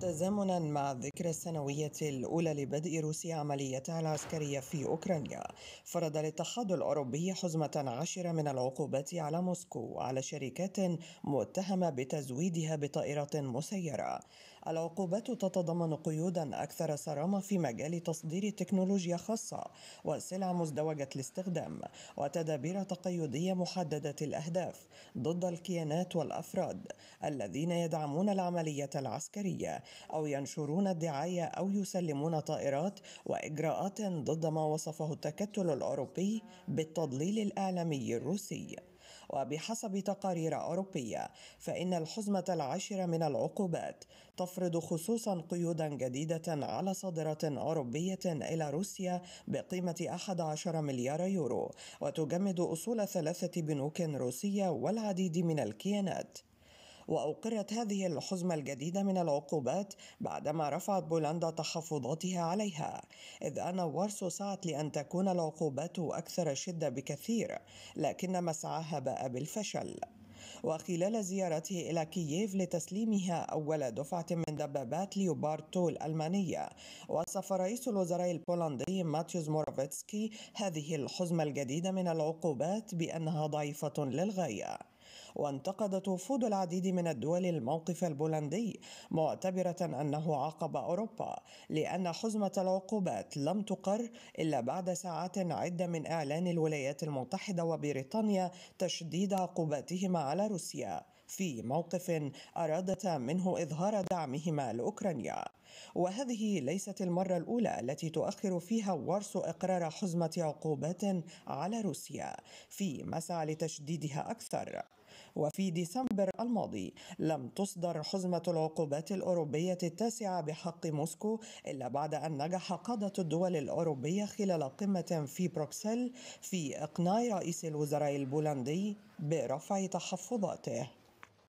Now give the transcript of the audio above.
تزامنا مع الذكرى السنوية الأولى لبدء روسيا عمليتها العسكرية في أوكرانيا فرض الاتحاد الأوروبي حزمة عشرة من العقوبات على موسكو على شركات متهمة بتزويدها بطائرات مسيرة العقوبات تتضمن قيودا أكثر صرامة في مجال تصدير تكنولوجيا خاصة وسلع مزدوجة الاستخدام وتدابير تقيدية محددة الأهداف ضد الكيانات والأفراد الذين يدعمون العملية العسكرية أو ينشرون الدعاية أو يسلمون طائرات وإجراءات ضد ما وصفه التكتل الأوروبي بالتضليل الإعلامي الروسي وبحسب تقارير أوروبية فإن الحزمة العاشرة من العقوبات تفرض خصوصا قيودا جديدة على صادرات أوروبية إلى روسيا بقيمة 11 مليار يورو وتجمد أصول ثلاثة بنوك روسية والعديد من الكيانات وأقرت هذه الحزمة الجديدة من العقوبات بعدما رفعت بولندا تخفضاتها عليها إذ أن وارسو سعت لأن تكون العقوبات أكثر شدة بكثير لكن مسعاها باء بالفشل وخلال زيارته إلى كييف لتسليمها أول دفعة من دبابات ليوبارتو الألمانية وصف رئيس الوزراء البولندي ماتيوس مورافيتسكي هذه الحزمة الجديدة من العقوبات بأنها ضعيفة للغاية وانتقدت وفود العديد من الدول الموقف البولندي معتبرة أنه عاقب أوروبا لأن حزمة العقوبات لم تقر إلا بعد ساعات عدة من إعلان الولايات المتحدة وبريطانيا تشديد عقوباتهما على روسيا في موقف أرادتا منه إظهار دعمهما لأوكرانيا وهذه ليست المرة الأولى التي تؤخر فيها وارسو إقرار حزمة عقوبات على روسيا في مسعى لتشديدها أكثر وفي ديسمبر الماضي لم تصدر حزمة العقوبات الأوروبية التاسعة بحق موسكو إلا بعد أن نجح قادة الدول الأوروبية خلال قمة في بروكسل في إقناع رئيس الوزراء البولندي برفع تحفظاته